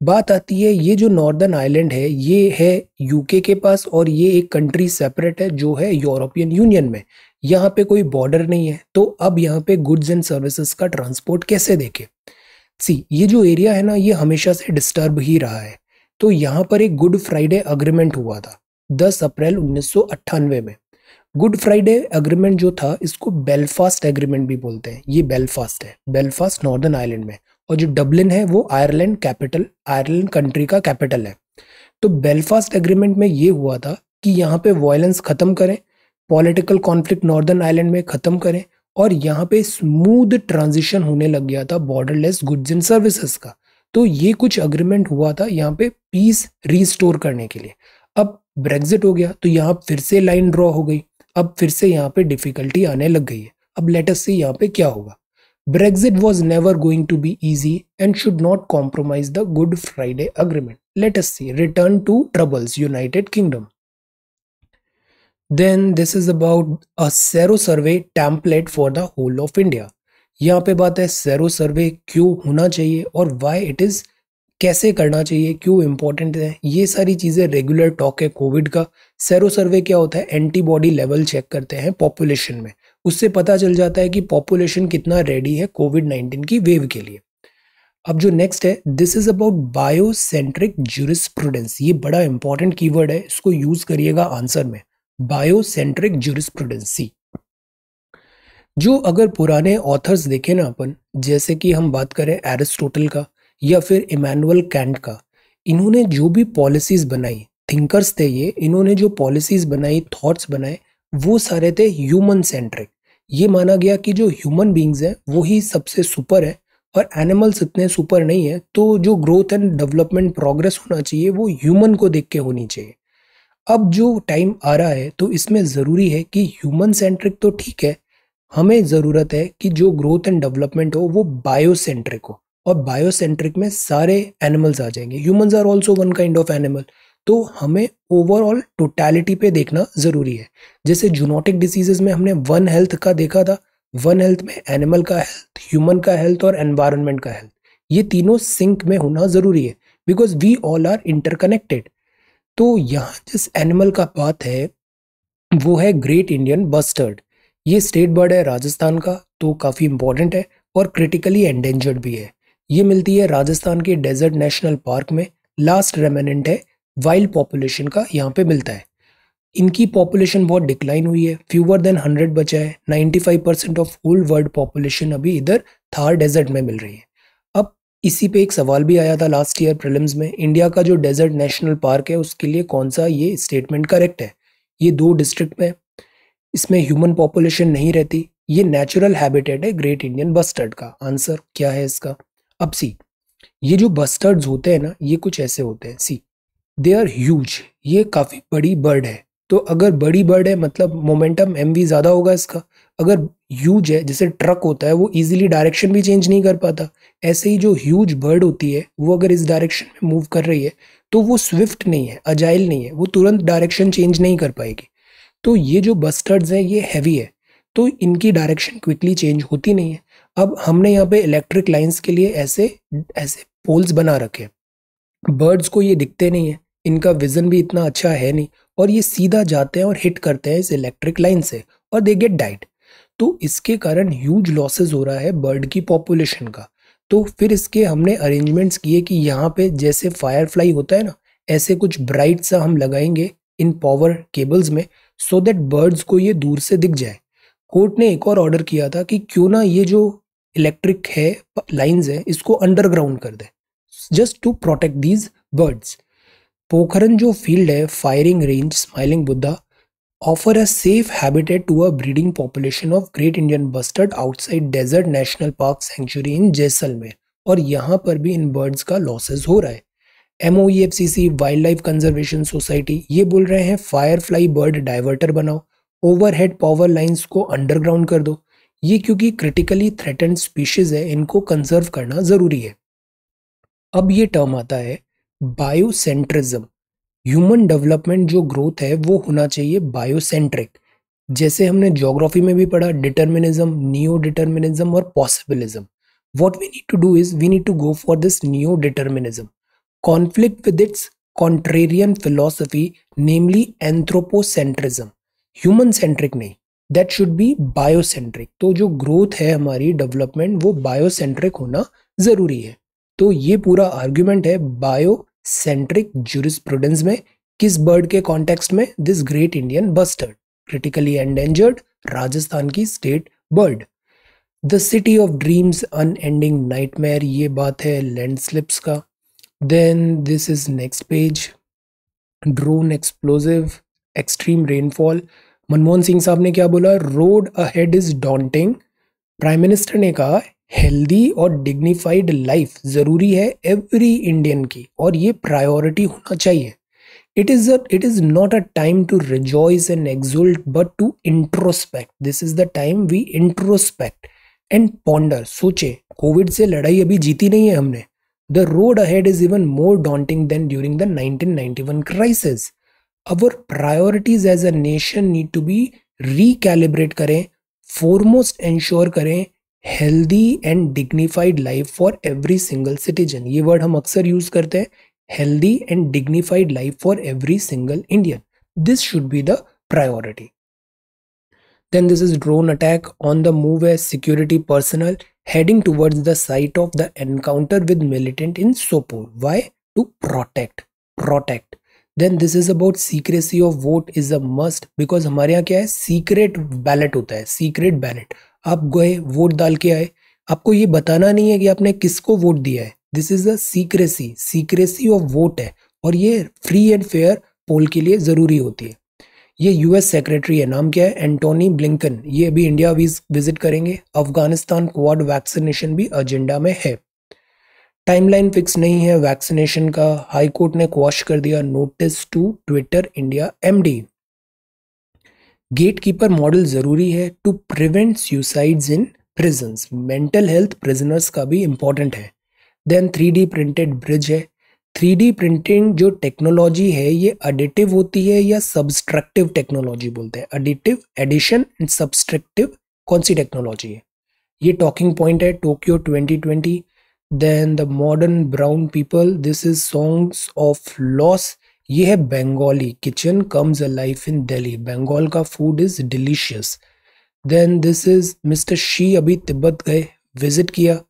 बात आती है ये जो नॉर्दर्न आइलैंड है ये है यूके के पास और ये एक कंट्री सेपरेट है जो है यूरोपियन यूनियन में यहाँ पे कोई बॉर्डर नहीं है तो अब यहाँ पे गुड्स एंड सर्विसेज का ट्रांसपोर्ट कैसे देखे सी ये जो एरिया है ना ये हमेशा से डिस्टर्ब ही रहा है तो यहाँ पर एक गुड फ्राइडे अग्रीमेंट हुआ था 10 अप्रैल उन्नीस में गुड फ्राइडे अग्रीमेंट जो था इसको बेलफास्ट एग्रीमेंट भी बोलते हैं ये बेलफास्ट है बेलफास्ट नॉर्दर्न आयरलैंड में और जो डबलिन है वो आयरलैंड कैपिटल आयरलैंड कंट्री का कैपिटल है तो बेलफास्ट एग्रीमेंट में ये हुआ था कि यहाँ पे वायलेंस ख़त्म करें पॉलिटिकल कॉन्फ्लिक्ट नॉर्दर्न आइलैंड में ख़त्म करें और यहाँ पे स्मूथ ट्रांजिशन होने लग गया था बॉर्डरलेस गुड्स एंड सर्विसेज का तो ये कुछ अग्रीमेंट हुआ था यहाँ पे पीस रिस्टोर करने के लिए अब ब्रेग्जिट हो गया तो यहाँ फिर से लाइन ड्रॉ हो गई अब फिर से यहाँ पे डिफिकल्टी आने लग गई है अब लेटस से यहाँ पे क्या होगा Brexit was never going to be easy and should not compromise the Good Friday agreement let's see return to troubles United Kingdom then this is about a Sero survey template for the whole of India. यहाँ पे बात है serow सर्वे क्यों होना चाहिए और why it is कैसे करना चाहिए क्यों इम्पोर्टेंट है ये सारी चीज़ें रेगुलर टॉक है कोविड का सैरो सर्वे क्या होता है एंटीबॉडी लेवल चेक करते हैं पॉपुलेशन में उससे पता चल जाता है कि पॉपुलेशन कितना रेडी है कोविड नाइन्टीन की वेव के लिए अब जो नेक्स्ट है this is about biocentric jurisprudence ये बड़ा इंपॉर्टेंट कीवर्ड है इसको यूज़ करिएगा आंसर में बायोसेंट्रिक जूरिस्प्रूडेंसी जो अगर पुराने ऑथर्स देखें ना अपन जैसे कि हम बात करें एरिस्टोटल का या फिर इमानुअल कैंट का इन्होंने जो भी पॉलिसीज़ बनाई थिंकर्स थे ये इन्होंने जो पॉलिसीज़ बनाई थॉट्स बनाए वो सारे थे ह्यूमन सेंट्रिक ये माना गया कि जो ह्यूमन बींग्स हैं वो ही सबसे सुपर है और एनिमल्स इतने सुपर नहीं है तो जो ग्रोथ एंड डेवलपमेंट प्रोग्रेस होना चाहिए वो ह्यूमन को देख के होनी चाहिए अब जो टाइम आ रहा है तो इसमें ज़रूरी है कि ह्यूमन सेंट्रिक तो ठीक है हमें ज़रूरत है कि जो ग्रोथ एंड डेवलपमेंट हो वो बायोसेंट्रिक हो और बायोसेंट्रिक में सारे एनिमल्स आ जाएंगे humans are also one kind of animal तो हमें ओवरऑल टोटैलिटी पे देखना ज़रूरी है जैसे जूनोटिक डिजीज़ में हमने वन हेल्थ का देखा था वन हेल्थ में एनिमल का हेल्थ ह्यूमन का हेल्थ और एनवायरमेंट का हेल्थ ये तीनों सिंक में होना ज़रूरी है because we all are interconnected तो यहाँ जिस एनिमल का बात है वो है ग्रेट इंडियन बस्टर्ड ये स्टेट बर्ड है राजस्थान का तो काफ़ी इंपॉर्टेंट है और क्रिटिकली एंडेंजर्ड भी है ये मिलती है राजस्थान के डेजर्ट नेशनल पार्क में लास्ट रेमेनेंट है वाइल्ड पॉपुलेशन का यहाँ पे मिलता है इनकी पॉपुलेशन बहुत डिक्लाइन हुई है फ्यूअर देन हंड्रेड बचा है ninety five percent of whole world population अभी इधर थार डेजर्ट में मिल रही है अब इसी पे एक सवाल भी आया था लास्ट ईयर प्रिलिम्स में इंडिया का जो डेजर्ट नेशनल पार्क है उसके लिए कौन सा ये स्टेटमेंट करेक्ट है ये दो डिस्ट्रिक्ट में इसमें ह्यूमन पॉपुलेशन नहीं रहती ये नेचुरल हैबिटेट है ग्रेट इंडियन बस्टर्ड का आंसर क्या है इसका अब सी ये जो बस्टर्ड्स होते हैं ना ये कुछ ऐसे होते हैं सी दे आर ह्यूज ये काफ़ी बड़ी बर्ड है तो अगर बड़ी बर्ड है मतलब मोमेंटम एम ज़्यादा होगा इसका अगर ह्यूज है जैसे ट्रक होता है वो इजीली डायरेक्शन भी चेंज नहीं कर पाता ऐसे ही जो ह्यूज बर्ड होती है वो अगर इस डायरेक्शन में मूव कर रही है तो वो स्विफ्ट नहीं है अजाइल नहीं है वो तुरंत डायरेक्शन चेंज नहीं कर पाएगी तो ये जो बस्टर्ड्स हैं ये हैवी है तो इनकी डायरेक्शन क्विकली चेंज होती नहीं है अब हमने यहाँ पे इलेक्ट्रिक लाइंस के लिए ऐसे ऐसे पोल्स बना रखे हैं बर्ड्स को ये दिखते नहीं है इनका विजन भी इतना अच्छा है नहीं और ये सीधा जाते हैं और हिट करते हैं इस इलेक्ट्रिक लाइन से और दे गेट डाइट तो इसके कारण ह्यूज लॉसेज हो रहा है बर्ड की पॉपुलेशन का तो फिर इसके हमने अरेंजमेंट्स किए कि यहाँ पे जैसे फायरफ्लाई होता है ना ऐसे कुछ ब्राइट सा हम लगाएंगे इन पावर केबल्स में सो दैट बर्ड्स को ये दूर से दिख जाए कोर्ट ने एक और ऑर्डर किया था कि क्यों ना ये जो इलेक्ट्रिक है लाइंस है इसको अंडरग्राउंड कर दे just to protect these birds Pokhran जो फील्ड है firing range smiling Buddha offer a safe habitat to a breeding population of great Indian bustard outside desert national park sanctuary in Jaisalmer और यहाँ पर भी इन बर्ड्स का लॉसेज हो रहा है M O F C C wildlife conservation society ये बोल रहे हैं फायरफ्लाई बर्ड डाइवर्टर बनाओ ओवरहेड पावर लाइंस को अंडरग्राउंड कर दो ये क्योंकि क्रिटिकली थ्रेटन स्पीशीज है इनको कंजर्व करना ज़रूरी है अब ये टर्म आता है बायोसेंट्रिज्म ह्यूमन डेवलपमेंट जो ग्रोथ है वो होना चाहिए बायोसेंट्रिक जैसे हमने जोग्राफी में भी पढ़ा डिटर्मिनिज्म नियो डिटर्मिनिज्म और possibilism what we need to do is we need to go for this neo determinism conflict with its contrarian philosophy, namely anthropocentrism. Human centric नहीं दैट शुड बी बायोसेंट्रिक तो जो growth है हमारी development वो biocentric होना ज़रूरी है तो ये पूरा आर्ग्यूमेंट है बायोसेंट्रिक जूरिस्प्रूडेंस में किस बर्ड के कॉन्टेक्स्ट में this great Indian bustard critically endangered Rajasthan की state bird the city of dreams unending nightmare ये बात है लैंडस्लिप्स का Then this is next page. Drone explosive, extreme rainfall. Manmohan Singh साहब ने क्या बोला road ahead is daunting prime minister ने कहा हेल्दी और डिग्निफाइड लाइफ ज़रूरी है एवरी इंडियन की और ये प्रायोरिटी होना चाहिए it is it is not a time to rejoice and exult but to introspect this is the time we introspect and ponder सोचे कोविड से लड़ाई अभी जीती नहीं है हमने The road ahead is even more daunting than during the 1991 crisis. Our priorities as a nation need to be recalibrate करें foremost ensure करें healthy and dignified life for every single citizen. ये word हम अक्सर use करते हैं healthy and dignified life for every single Indian this should be the then this is drone attack on the move as security personnel heading towards the site of the encounter with militant in Sopor. Why? To protect. Protect. Then this is about secrecy of vote is a must because हमारे यहाँ क्या है secret ballot होता है secret ballot आप गए vote डाल के आए आपको ये बताना नहीं है कि आपने किसको वोट दिया है this is a secrecy secrecy of vote है और ये फ्री एंड फेयर पोल के लिए ज़रूरी होती है ये यूएस सेक्रेटरी है नाम क्या है एंटोनी ब्लिंकन ये अभी इंडिया विजिट करेंगे अफगानिस्तान क्वाड वैक्सीनेशन भी एजेंडा में है टाइमलाइन फिक्स नहीं है वैक्सीनेशन का हाई कोर्ट ने क्वाश कर दिया notice to Twitter India MD gatekeeper model जरूरी है to prevent suicides in prisons mental health prisoners का भी इंपॉर्टेंट है देन थ्री प्रिंटेड ब्रिज है थ्री प्रिंटिंग जो टेक्नोलॉजी है ये एडिटिव होती है या सब्सट्रक्टिव टेक्नोलॉजी बोलते हैं एडिटिव एडिशन एंड सब्सट्रक्टिव कौन सी टेक्नोलॉजी है ये टॉकिंग पॉइंट है Tokyo 2020 then the modern brown people this is songs of loss ये है Bengali kitchen comes a life in Delhi Bengal का food is delicious then this is mister Xi अभी तिब्बत गए visit किया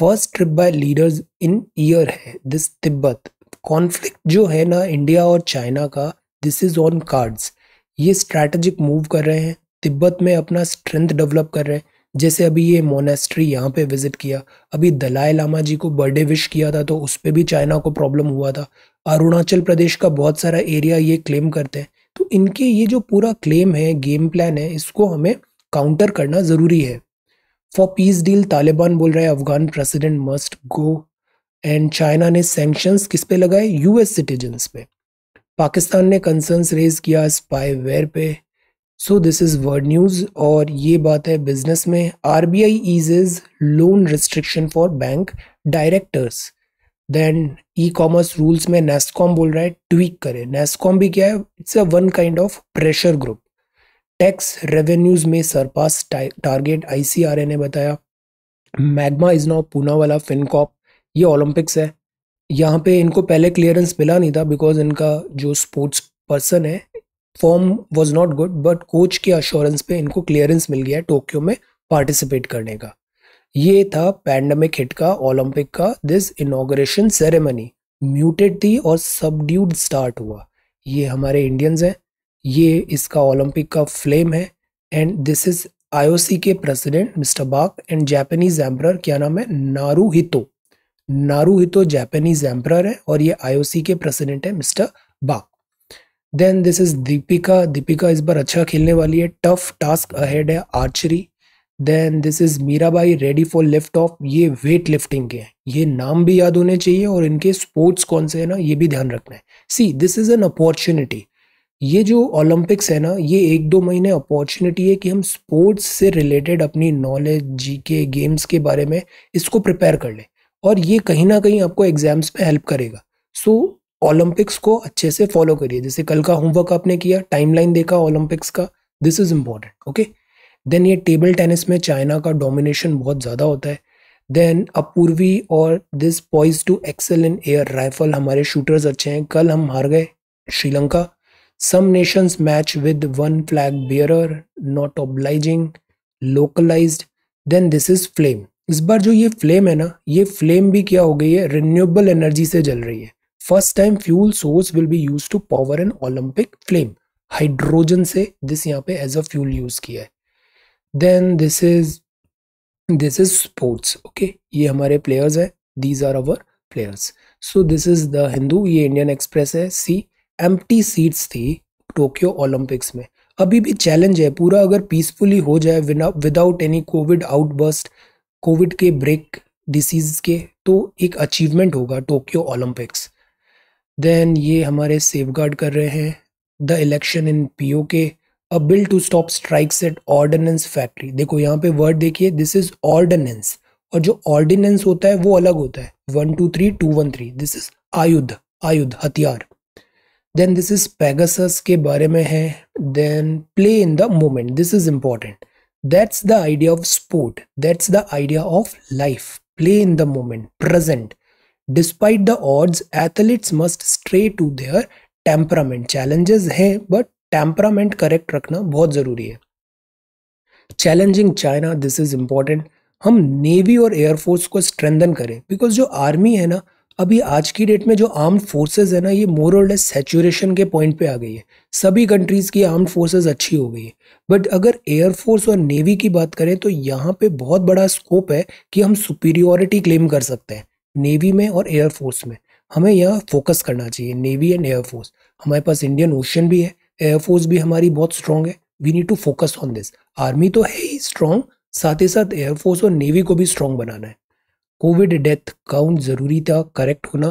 first trip by leaders in year है this Tibet conflict जो है ना इंडिया और चाइना का दिस इज ऑन कार्ड्स ये स्ट्रैटेजिक मूव कर रहे हैं तिब्बत में अपना स्ट्रेंथ डेवलप कर रहे हैं जैसे अभी ये मोनेस्ट्री यहाँ पे विजिट किया अभी दलाई लामा जी को बर्थडे विश किया था तो उस पर भी चाइना को प्रॉब्लम हुआ था अरुणाचल प्रदेश का बहुत सारा एरिया ये क्लेम करते हैं तो इनके ये जो पूरा क्लेम है गेम प्लान है इसको हमें काउंटर करना ज़रूरी है फॉर पीस डील तालिबान बोल रहा है Afghan president must go and China ने सेंक्शन किस पे लगाए यूएस सिटीजन पे पाकिस्तान ने कंसर्न रेज किया स्पाईवेयर पे so this is world news और ये बात है बिजनेस में R B I is is loan restriction for bank directors then e commerce rules में नेस्कॉम बोल रहा है ट्वीक करें नेस्कॉम भी क्या है it's a one kind of pressure group tax revenues में सरपास टारगेट आईसीआरए ने बताया मैग्मा इज नाउ पूना वाला फिनकॉप ये ओलंपिक्स है यहाँ पे इनको पहले क्लियरेंस मिला नहीं था बिकॉज इनका जो स्पोर्ट्स पर्सन है form was not good but coach के अश्योरेंस पे इनको क्लियरेंस मिल गया है टोक्यो में पार्टिसिपेट करने का ये था पैंडमिक हिट का ओलंपिक का दिस इनोग्रेशन सेरेमनी म्यूटेड थी और सबड्यूड स्टार्ट हुआ ये हमारे इंडियंस हैं ये इसका ओलंपिक का फ्लेम है एंड दिस इज आईओसी के president mister Bach and Japanese emperor क्या नाम है नारू हितो नारू हितो जापानीज एम्प्रर है और ये आईओसी के प्रेसिडेंट है mister Bach then this is Deepika Deepika इस बार अच्छा खेलने वाली है टफ टास्क अहेड है archery then this is Mirabai ready for lift off ये वेट लिफ्टिंग के हैं ये नाम भी याद होने चाहिए और इनके स्पोर्ट्स कौन से हैं ना ये भी ध्यान रखना है see this is an opportunity ये जो ओलंपिक्स है ना ये एक दो महीने अपॉर्चुनिटी है कि हम स्पोर्ट्स से रिलेटेड अपनी नॉलेज जी के गेम्स के बारे में इसको प्रिपेयर कर लें और ये कहीं ना कहीं आपको एग्जाम्स में हेल्प करेगा सो ओलंपिक्स को अच्छे से फॉलो करिए जैसे कल का होमवर्क आपने किया टाइमलाइन देखा ओलंपिक्स का this is important okay then ये टेबल टेनिस में चाइना का डोमिनेशन बहुत ज़्यादा होता है देन अपूर्वी और this poise to excel in air rifle हमारे शूटर्स अच्छे हैं कल हम हार गए Sri Lanka Some nations match with one flag bearer, not obliging, localized, then this is flame. इस बार जो ये फ्लेम है ना ये फ्लेम भी क्या हो गई है रिन्यूएबल एनर्जी से जल रही है first time fuel source will be use to power an Olympic flame hydrogen से दिस यहाँ पे एज अ फ्यूल यूज किया है then this is this is sports okay ये हमारे प्लेयर्स हैं these are our players so this is the Hindu ये Indian Express है सी एम सीट्स थी टोक्यो ओलंपिक्स में अभी भी चैलेंज है पूरा अगर पीसफुली हो जाए without any COVID outburst COVID के ब्रेक डिसीज के तो एक अचीवमेंट होगा टोक्यो ओलंपिक्स देन ये हमारे सेफगार्ड कर रहे हैं the election in P K a bill to stop strikes at ordinance factory देखो यहाँ पे वर्ड देखिए दिस इज ऑर्डिनेंस और जो ऑर्डिनेंस होता है वो अलग होता है one two three two one three this is आयुध आयुध हथियार देन दिस इज पैगस के बारे में है then play in the moment this is important that's the idea of sport that's the idea of life play in the moment present despite the odds athletes must stray to their temperament challenges हैं but temperament correct रखना बहुत ज़रूरी है challenging China this is important हम navy और air force को strengthen करें because जो आर्मी है ना अभी आज की डेट में जो आर्म फोर्सेस है ना ये मोर और लेस सेचुरेशन के पॉइंट पे आ गई है सभी कंट्रीज़ की आर्म्ड फोर्सेस अच्छी हो गई है बट अगर एयरफोर्स और नेवी की बात करें तो यहाँ पे बहुत बड़ा स्कोप है कि हम सुपीरियोरिटी क्लेम कर सकते हैं नेवी में और एयरफोर्स में हमें यह फोकस करना चाहिए नेवी एंड एयरफोर्स हमारे पास इंडियन ओशन भी है एयरफोर्स भी हमारी बहुत स्ट्रांग है we need to focus on this army तो है ही स्ट्रांग साथ ही साथ एयरफोर्स और नेवी को भी स्ट्रांग बनाना है कोविड डेथ काउंट ज़रूरी था करेक्ट होना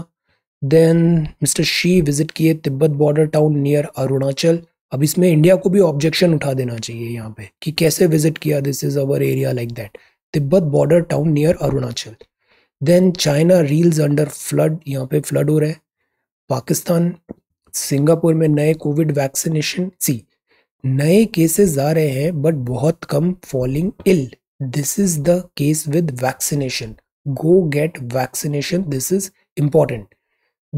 देन मिस्टर शी विज़िट किए Tibet border town near Arunachal अब इसमें इंडिया को भी ऑब्जेक्शन उठा देना चाहिए यहाँ पे कि कैसे विजिट किया this is our area like that Tibet border town near Arunachal then China reels under flood यहाँ पे फ्लड हो रहा है पाकिस्तान सिंगापुर में नए कोविड वैक्सीनेशन सी नए केसेस आ रहे हैं बट बहुत कम falling ill this is the case with vaccination go get vaccination this is important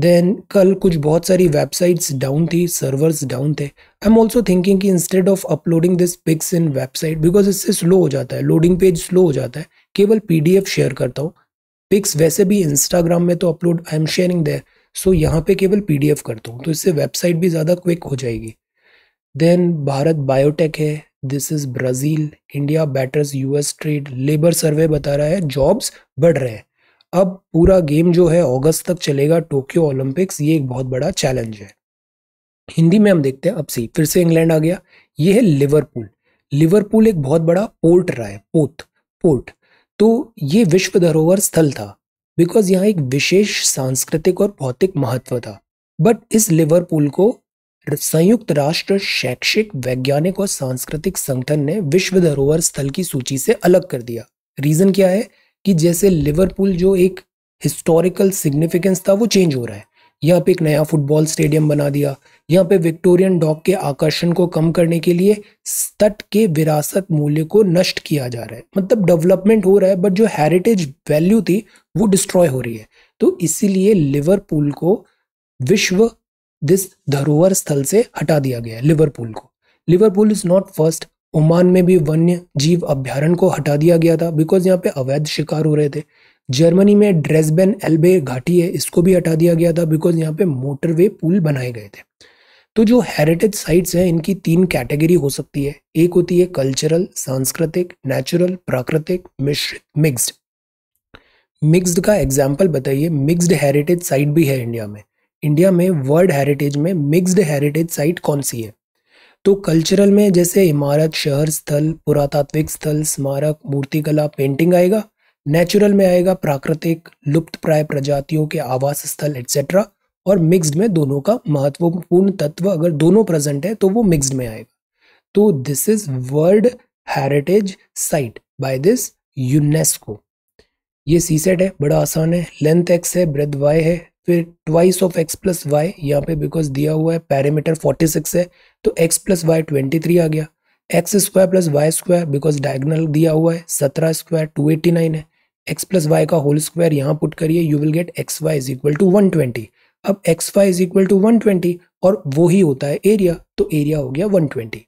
then कल कुछ बहुत सारी वेबसाइट्स डाउन थी सर्वर्स डाउन थे आई एम ऑल्सो थिंकिंग कि instead of uploading this pics in website because इससे slow हो जाता है लोडिंग पेज स्लो हो जाता है केवल पी डी एफ शेयर करता हूँ पिक्स वैसे भी इंस्टाग्राम में तो upload I am sharing there so यहाँ पे केवल पी डी एफ करता हूँ तो इससे वेबसाइट भी ज़्यादा क्विक हो जाएगी देन भारत बायोटेक है this is Brazil India batters US trade labour survey बता रहा है जॉब्स बढ़ रहे हैं अब पूरा गेम जो है अगस्त तक चलेगा टोक्यो ओलंपिक्स ये एक बहुत बड़ा चैलेंज है हिंदी में हम देखते हैं अब सी फिर से इंग्लैंड आ गया ये है लिवरपूल लिवरपूल एक बहुत बड़ा पोर्ट रहा है पोत पोर्ट तो ये विश्व धरोहर स्थल था बिकॉज यहाँ एक विशेष सांस्कृतिक और भौतिक महत्व था बट इस लिवरपूल को संयुक्त राष्ट्र शैक्षिक वैज्ञानिक और सांस्कृतिक संगठन ने विश्व धरोहर स्थल की सूची से अलग कर दिया रीजन क्या है कि जैसे लिवरपूल जो एक हिस्टोरिकल सिग्निफिकेंस था वो चेंज हो रहा है यहाँ पे एक नया फुटबॉल स्टेडियम बना दिया यहाँ पे विक्टोरियन डॉक के आकर्षण को कम करने के लिए तट के विरासत मूल्य को नष्ट किया जा रहा है मतलब डेवलपमेंट हो रहा है बट जो हेरिटेज वैल्यू थी वो डिस्ट्रॉय हो रही है तो इसीलिए लिवरपूल को विश्व दिस धरोहर स्थल से हटा दिया गया है लिवरपूल को Liverpool is not first Oman में भी वन्य जीव अभ्यारण को हटा दिया गया था बिकॉज यहाँ पे अवैध शिकार हो रहे थे जर्मनी में ड्रेसबेन एल्बे घाटी है इसको भी हटा दिया गया था बिकॉज यहाँ पे मोटरवे पुल बनाए गए थे तो जो हेरिटेज साइट्स हैं इनकी तीन कैटेगरी हो सकती है एक होती है कल्चरल सांस्कृतिक नेचुरल प्राकृतिक मिश्रित मिक्स्ड मिक्स्ड का एग्जाम्पल बताइए मिक्स्ड हेरिटेज साइट भी है इंडिया में इंडिया में वर्ल्ड हेरिटेज में मिक्स्ड हेरिटेज साइट कौन सी है तो कल्चरल में जैसे इमारत शहर स्थल पुरातात्विक स्थल स्मारक मूर्तिकला पेंटिंग आएगा नेचुरल में आएगा प्राकृतिक लुप्त प्राय प्रजातियों के आवास स्थल एट्सेट्रा और मिक्स्ड में दोनों का महत्वपूर्ण तत्व अगर दोनों प्रेजेंट है तो वो मिक्स्ड में आएगा तो this is world heritage site by this UNESCO ये सी सेट है बड़ा आसान है लेंथ एक्स है ब्रेथ वाई है फिर twice of X plus Y यहाँ पे बिकॉज दिया हुआ है पैरामीटर 46 है तो एक्स प्लस वाई ट्वेंटी आ गया X square plus Y square because diagonal दिया हुआ है सत्रह स्क्वायर टू एटी नाइन है एक्स प्लस वाई का होल स्क्वायर यहाँ पुट करिए you will get X Y is equal to one twenty अब X Y is equal to one twenty और वो ही होता है एरिया तो एरिया हो गया वन ट्वेंटी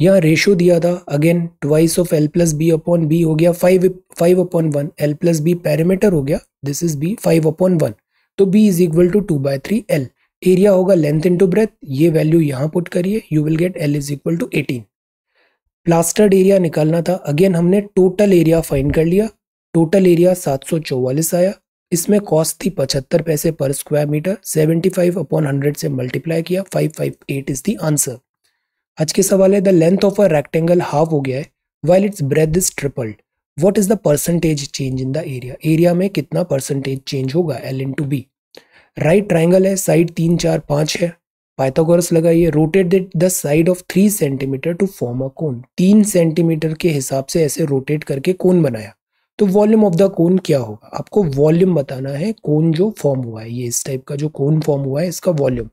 यहाँ रेशो दिया था again twice of L plus B upon B हो गया five five upon one L plus B parameter हो गया this is B five upon one तो B is equal to two two थ्री three L area length into breadth ये value यहाँ put करिए you will get L is equal to eighteen plastered area निकालना था again हमने total area fine कर लिया टोटल एरिया सात सौ चौवालीस आया इसमें कॉस्ट थी पचहत्तर पैसे पर square metre seventy five upon hundred से मल्टीप्लाई किया five five eight is the answer आज के सवाल है the length of a rectangle half हो गया है while its breadth is tripled what is the percentage change in the area area में कितना परसेंटेज चेंज होगा L into B right triangle है साइड तीन चार पाँच है पाइथागोरस लगाइए rotate the side of three centimetre to form a cone तीन सेंटीमीटर के हिसाब से ऐसे रोटेट करके कोन बनाया तो वॉल्यूम ऑफ द कोन क्या होगा आपको वॉल्यूम बताना है कोन जो फॉर्म हुआ है ये इस टाइप का जो कोन फॉर्म हुआ है इसका वॉल्यूम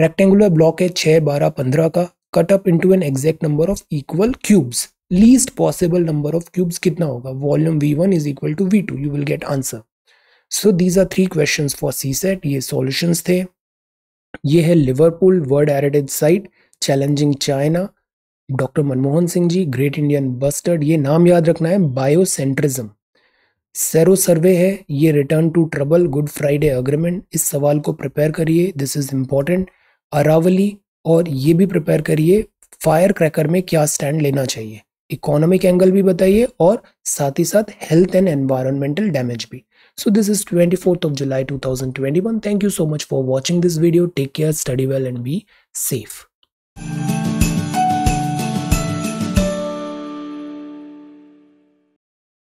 रेक्टेंगुलर ब्लॉक है छः बारह पंद्रह का cut up into an exact number of equal cubes least possible number of cubes कितना होगा volume V one is equal to V two you will get answer so these are three question for C set ये solutions थे ये है Liverpool world heritage site challenging China doctor Manmohan Singh ji great Indian bustard ये नाम याद रखना है biocentrism sero survey है ये return to trouble Good Friday agreement इस सवाल को प्रिपेयर करिए दिस इज इम्पॉर्टेंट अरावली और ये भी प्रिपेयर करिए फायर क्रैकर में क्या स्टैंड लेना चाहिए इकोनॉमिक एंगल भी बताइए और साथ ही साथ हेल्थ एंड एनवायरमेंटल डैमेज भी so this is twenty fourth of July two thousand twenty one thank you so much for watching this video take care study well and be safe